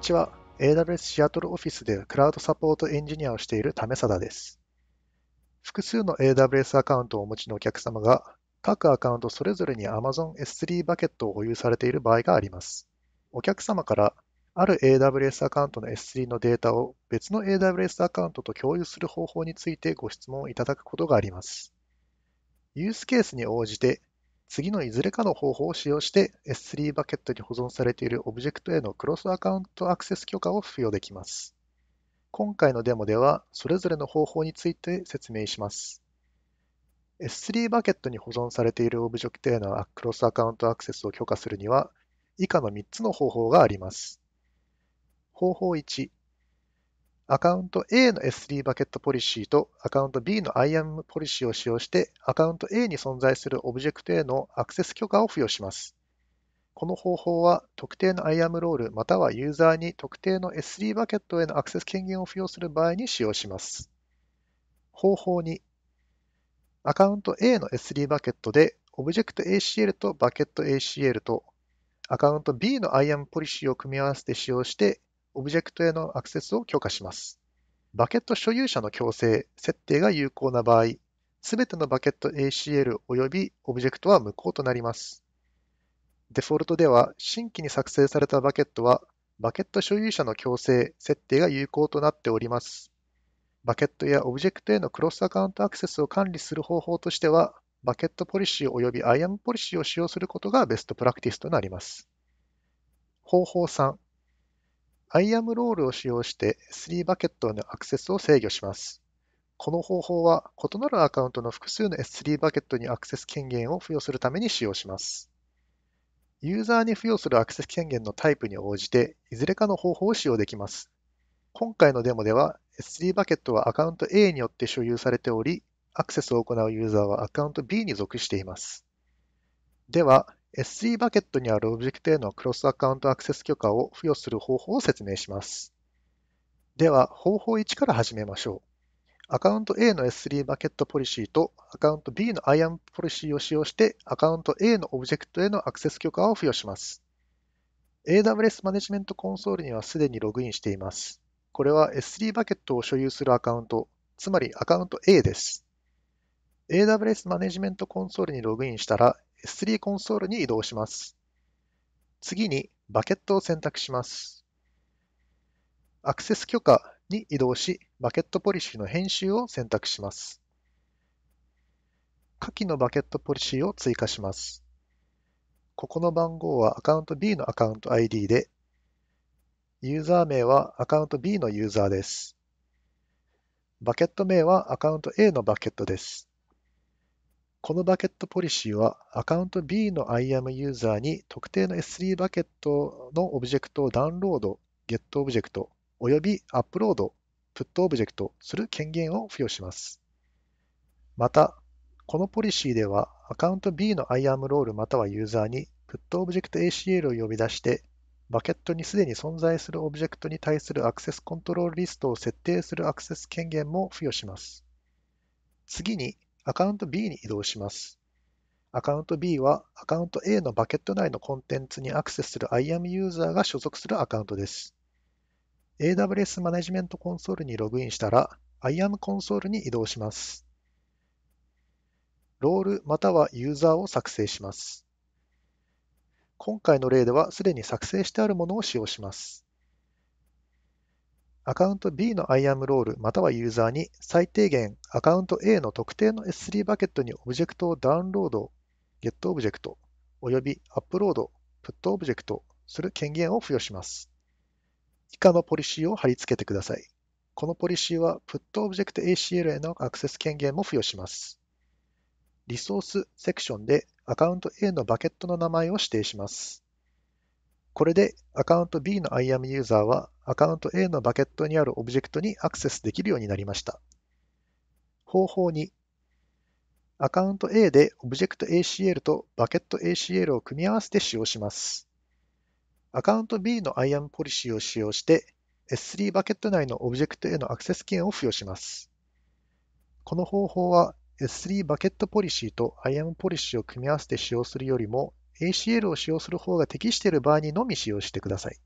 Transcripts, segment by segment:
にちは。AWS シアトルオフィスでクラウドサポートエンジニアをしているためさだです。複数の AWS アカウントをお持ちのお客様が、各アカウントそれぞれに Amazon S3 バケットを保有されている場合があります。お客様から、ある AWS アカウントの S3 のデータを別の AWS アカウントと共有する方法についてご質問いただくことがあります。ユースケースに応じて次のいずれかの方法を使用して S3 バケットに保存されているオブジェクトへのクロスアカウントアクセス許可を付与できます。今回のデモではそれぞれの方法について説明します。S3 バケットに保存されているオブジェクトへのクロスアカウントアクセスを許可するには以下の3つの方法があります。方法1、アカウント A の S3 バケットポリシーとアカウント B の IAM ポリシーを使用して、アカウント A に存在するオブジェクトへのアクセス許可を付与します。この方法は、特定の IAM ロールまたはユーザーに特定の S3 バケットへのアクセス権限を付与する場合に使用します。方法2、アカウント A の S3 バケットで、オブジェクト ACL とバケット ACL と、アカウント B の IAM ポリシーを組み合わせて使用して、オブジェクトへのアクセスを許可します。バケット所有者の強制、設定が有効な場合、すべてのバケット ACL 及びオブジェクトは無効となります。デフォルトでは新規に作成されたバケットはバケット所有者の強制、設定が有効となっております。バケットやオブジェクトへのクロスアカウントアクセスを管理する方法としては、バケットポリシー及び IAM ポリシーを使用することがベストプラクティスとなります。方法3、IAM ロールを使用して S3 バケットへのアクセスを制御します。この方法は異なるアカウントの複数の S3 バケットにアクセス権限を付与するために使用します。ユーザーに付与するアクセス権限のタイプに応じて、いずれかの方法を使用できます。今回のデモでは、S3 バケットはアカウント A によって所有されており、アクセスを行うユーザーはアカウント B に属しています。では、s c バケットにあるオブジェクトへのクロスアカウントアクセス許可を付与する方法を説明します。では、方法1から始めましょう。アカウント A の S3 バケットポリシーとアカウント B の IAM ポリシーを使用してアカウント A のオブジェクトへのアクセス許可を付与します。AWS マネジメントコンソールにはすでにログインしています。これは S3 バケットを所有するアカウント、つまりアカウント A です。AWS マネジメントコンソールにログインしたら S3 コンソールに移動します。次にバケットを選択します。アクセス許可に移動し、バケットポリシーの編集を選択します。下記のバケットポリシーを追加します。ここの番号はアカウント B のアカウント ID で、ユーザー名はアカウント B のユーザーです。バケット名はアカウント A のバケットです。このバケットポリシーは、アカウント B の IAM ユーザーに特定の S3 バケットのオブジェクトをダウンロード、get オブジェクト、およびアップロード、put オブジェクトする権限を付与します。また、このポリシーでは、アカウント B の IAM ロールまたはユーザーに put オブジェクト ACL を呼び出して、バケットにすでに存在するオブジェクトに対するアクセスコントロールリストを設定するアクセス権限も付与します。次に、アカウント B に移動します。アカウント B はアカウント A のバケット内のコンテンツにアクセスする IAM ユーザーが所属するアカウントです。AWS マネジメントコンソールにログインしたら IAM コンソールに移動します。ロールまたはユーザーを作成します。今回の例ではすでに作成してあるものを使用します。アカウント B の IAM ロールまたはユーザーに最低限アカウント A の特定の S3 バケットにオブジェクトをダウンロード、ゲットオブジェクト、およびアップロード、プットオブジェクトする権限を付与します。以下のポリシーを貼り付けてください。このポリシーはプットオブジェクト ACL へのアクセス権限も付与します。リソースセクションでアカウント A のバケットの名前を指定します。これでアカウント B の IAM ユーザーはアカウント A のバケットにあるオブジェクトにアクセスできるようになりました。方法2、アカウント A でオブジェクト ACL とバケット ACL を組み合わせて使用します。アカウント B の IAM ポリシーを使用して S3 バケット内のオブジェクトへのアクセス権を付与します。この方法は S3 バケットポリシーと IAM ポリシーを組み合わせて使用するよりも ACL を使用する方が適している場合にのみ使用してください。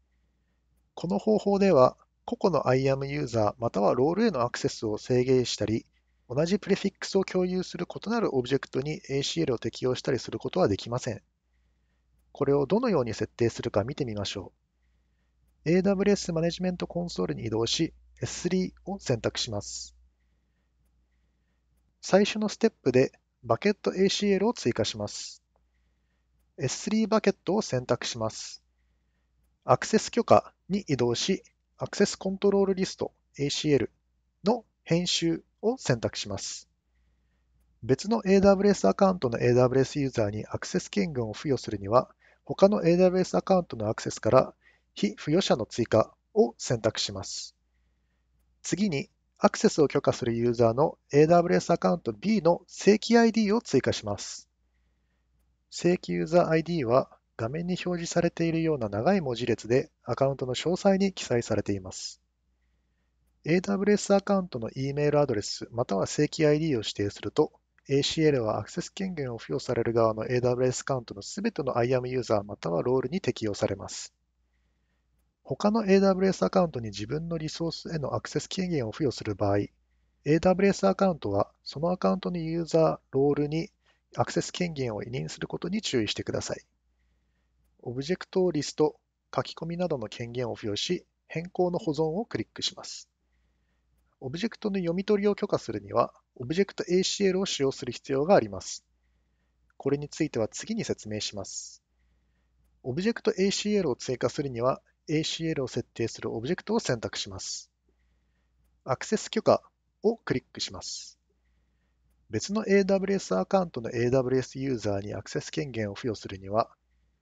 この方法では、個々の IAM ユーザーまたはロールへのアクセスを制限したり、同じプレフィックスを共有する異なるオブジェクトに ACL を適用したりすることはできません。これをどのように設定するか見てみましょう。AWS マネジメントコンソールに移動し、S3 を選択します。最初のステップでバケット ACL を追加します。S3 バケットを選択します。アクセス許可に移動し、アクセスコントロールリスト ACL の編集を選択します。別の AWS アカウントの AWS ユーザーにアクセス権限を付与するには、他の AWS アカウントのアクセスから非付与者の追加を選択します。次に、アクセスを許可するユーザーの AWS アカウント B の正規 ID を追加します。正規ユーザー ID は画面に表示されているような長い文字列でアカウントの詳細に記載されています。AWS アカウントの E メールアドレスまたは正規 ID を指定すると ACL はアクセス権限を付与される側の AWS アカウントのすべての IAM ユーザーまたはロールに適用されます。他の AWS アカウントに自分のリソースへのアクセス権限を付与する場合、AWS アカウントはそのアカウントのユーザー、ロールにアクセス権限を委任することに注意してください。オブジェクトをリスト、書き込みなどの権限を付与し、変更の保存をクリックします。オブジェクトの読み取りを許可するには、オブジェクト ACL を使用する必要があります。これについては次に説明します。オブジェクト ACL を追加するには、ACL を設定するオブジェクトを選択します。アクセス許可をクリックします。別の AWS アカウントの AWS ユーザーにアクセス権限を付与するには、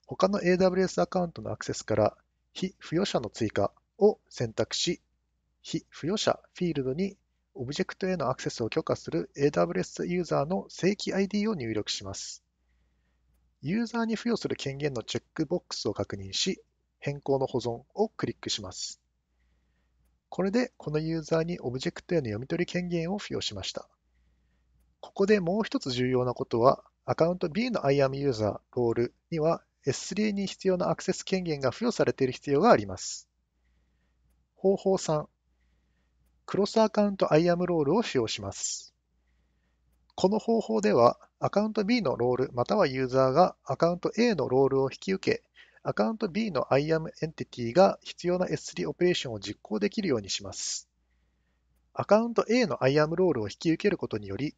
他の AWS アカウントのアクセスから非付与者の追加を選択し、非付与者フィールドにオブジェクトへのアクセスを許可する AWS ユーザーの正規 ID を入力します。ユーザーに付与する権限のチェックボックスを確認し、変更の保存をクリックします。これでこのユーザーにオブジェクトへの読み取り権限を付与しました。ここでもう一つ重要なことは、アカウント B の IAM ユーザー、ロールには S3 に必要なアクセス権限が付与されている必要があります。方法3、クロスアカウント IAM ロールを使用します。この方法では、アカウント B のロールまたはユーザーがアカウント A のロールを引き受け、アカウント B の IAM エンティティが必要な S3 オペレーションを実行できるようにします。アカウント A の IAM ロールを引き受けることにより、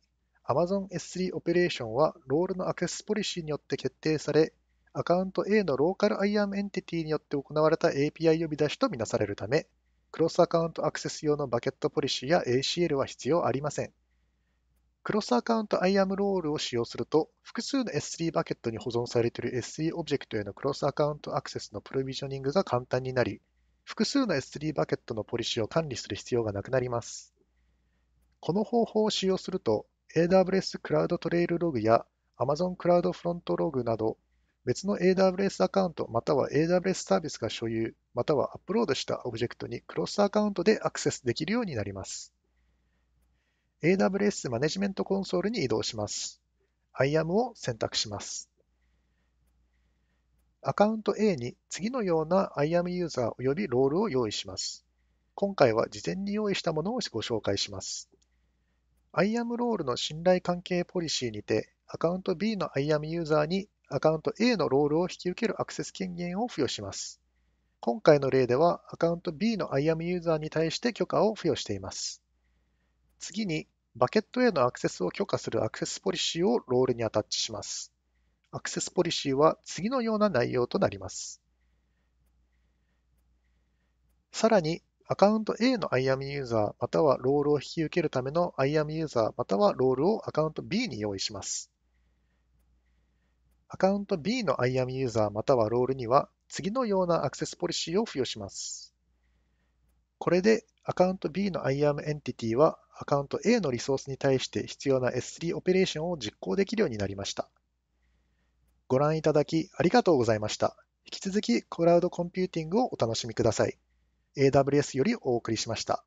Amazon S3 オペレーションはロールのアクセスポリシーによって決定され、アカウント A のローカル IAM エンティティによって行われた API 呼び出しとみなされるため、クロスアカウントアクセス用のバケットポリシーや ACL は必要ありません。クロスアカウント IAM ロールを使用すると、複数の S3 バケットに保存されている S3 オブジェクトへのクロスアカウントアクセスのプロビジョニングが簡単になり、複数の S3 バケットのポリシーを管理する必要がなくなります。この方法を使用すると、AWS クラウドトレイルログや Amazon クラウドフロントログなど、別の AWS アカウントまたは AWS サービスが所有、またはアップロードしたオブジェクトにクロスアカウントでアクセスできるようになります。AWS マネジメントコンソールに移動します。IAM を選択します。アカウント A に次のような IAM ユーザー及びロールを用意します。今回は事前に用意したものをご紹介します。IAMRole の信頼関係ポリシーにて、アカウント B の IAM ユーザーにアカウント A のロールを引き受けるアクセス権限を付与します。今回の例では、アカウント B の IAM ユーザーに対して許可を付与しています。次に、バケットへのアクセスを許可するアクセスポリシーをロールにアタッチします。アクセスポリシーは次のような内容となります。さらに、アカウント A の IAM ユーザーまたはロールを引き受けるための IAM ユーザーまたはロールをアカウント B に用意します。アカウント B の IAM ユーザーまたはロールには次のようなアクセスポリシーを付与します。これでアカウント B の IAM エンティティはアカウント A のリソースに対して必要な S3 オペレーションを実行できるようになりました。ご覧いただきありがとうございました。引き続きクラウドコンピューティングをお楽しみください。AWS よりお送りしました。